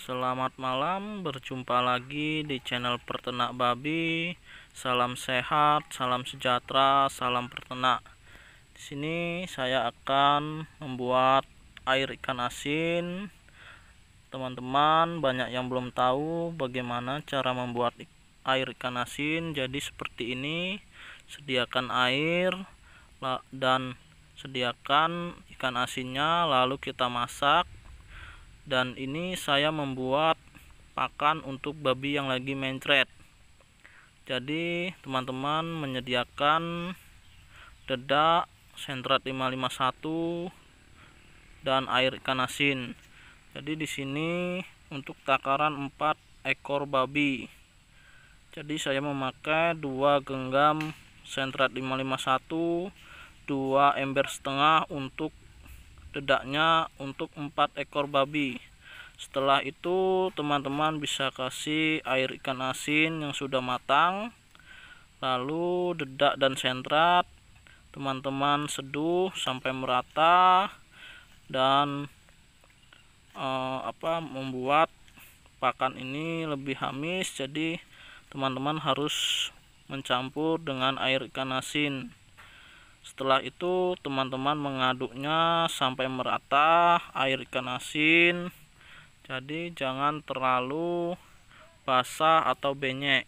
Selamat malam, berjumpa lagi di channel Pertenak Babi. Salam sehat, salam sejahtera, salam pertenak. Di sini saya akan membuat air ikan asin. Teman-teman, banyak yang belum tahu bagaimana cara membuat air ikan asin. Jadi seperti ini, sediakan air dan sediakan ikan asinnya lalu kita masak dan ini saya membuat pakan untuk babi yang lagi mencret jadi teman-teman menyediakan dedak sentrat 551 dan air ikan asin jadi di sini untuk takaran 4 ekor babi jadi saya memakai dua genggam sentrat 551 dua ember setengah untuk dedaknya untuk empat ekor babi setelah itu teman-teman bisa kasih air ikan asin yang sudah matang lalu dedak dan sentrat teman-teman seduh sampai merata dan eh, apa membuat pakan ini lebih hamis jadi teman-teman harus mencampur dengan air ikan asin setelah itu teman-teman mengaduknya sampai merata air ikan asin jadi jangan terlalu basah atau benyek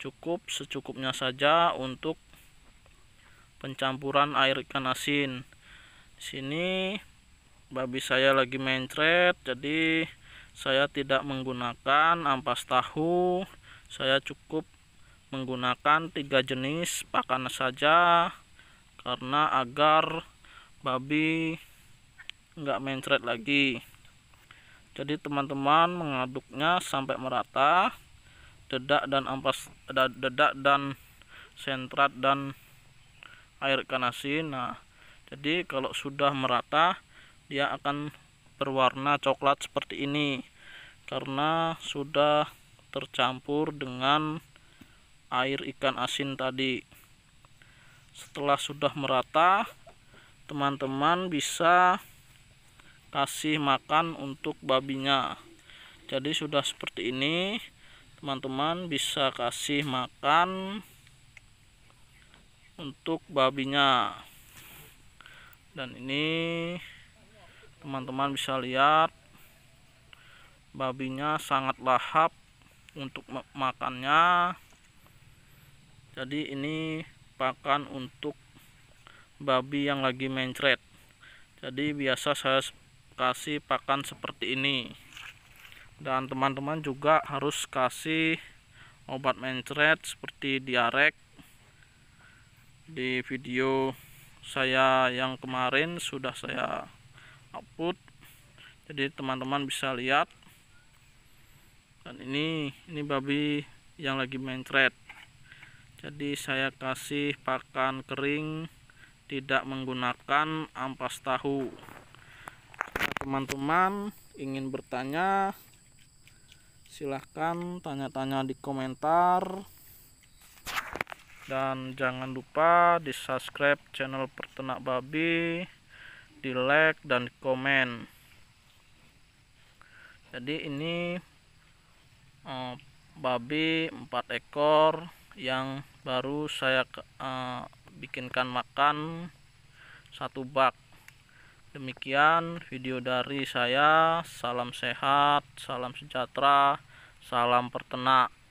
cukup secukupnya saja untuk pencampuran air ikan asin sini babi saya lagi mencret jadi saya tidak menggunakan ampas tahu saya cukup menggunakan tiga jenis pakan saja karena agar babi nggak mencret lagi jadi teman-teman mengaduknya sampai merata dedak dan ampas dedak dan sentrat dan air ikan asin nah jadi kalau sudah merata dia akan berwarna coklat seperti ini karena sudah tercampur dengan air ikan asin tadi setelah sudah merata teman-teman bisa kasih makan untuk babinya jadi sudah seperti ini teman-teman bisa kasih makan untuk babinya dan ini teman-teman bisa lihat babinya sangat lahap untuk makannya jadi ini pakan untuk babi yang lagi mencret jadi biasa saya kasih pakan seperti ini dan teman-teman juga harus kasih obat mencret seperti diarek di video saya yang kemarin sudah saya upload jadi teman-teman bisa lihat dan ini ini babi yang lagi mencret jadi saya kasih pakan kering tidak menggunakan ampas tahu nah, teman-teman ingin bertanya silahkan tanya-tanya di komentar dan jangan lupa di subscribe channel pertenak babi di like dan di komen jadi ini uh, babi 4 ekor yang baru saya uh, bikinkan makan satu bak demikian video dari saya salam sehat salam sejahtera salam pertenak